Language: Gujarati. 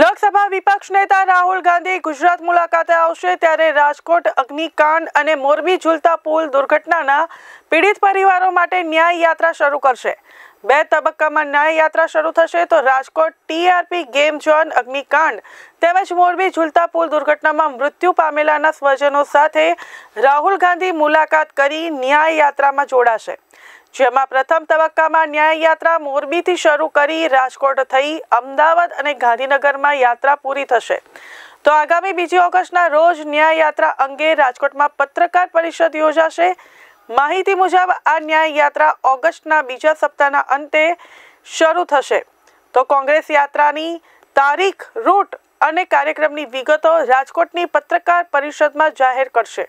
લોકસભા વિપક્ષ નેતા રાહુલ ગાંધી ગુજરાત મુલાકાતે આવશે ત્યારે રાજકોટ અગ્નિકાંડ અને મોરબી ઝૂલતા પુલ દુર્ઘટનાના પીડિત પરિવારો માટે ન્યાય યાત્રા શરૂ કરશે બે તબક્કામાં ન્યાય યાત્રા શરૂ થશે તો રાજકોટ ટીઆરપી ગેમ ઝોન અગ્નિકાંડ તેમજ મોરબી ઝૂલતા પુલ દુર્ઘટનામાં મૃત્યુ પામેલાના સ્વજનો સાથે રાહુલ ગાંધી મુલાકાત કરી ન્યાય યાત્રામાં જોડાશે જેમાં પ્રથમ તબક્કામાં ન્યાય યાત્રા મોરબીથી શરૂ કરી રાજકોટ થઈ અમદાવાદ અને ગાંધીનગરમાં યાત્રા પૂરી થશે તો આગામી બીજી ઓગસ્ટના રોજ ન્યાય યાત્રા અંગે રાજકોટમાં પત્રકાર પરિષદ યોજાશે માહિતી મુજબ આ ન્યાય યાત્રા ઓગસ્ટના બીજા સપ્તાહના અંતે શરૂ થશે તો કોંગ્રેસ યાત્રાની તારીખ રૂટ અને કાર્યક્રમની વિગતો રાજકોટની પત્રકાર પરિષદમાં જાહેર કરશે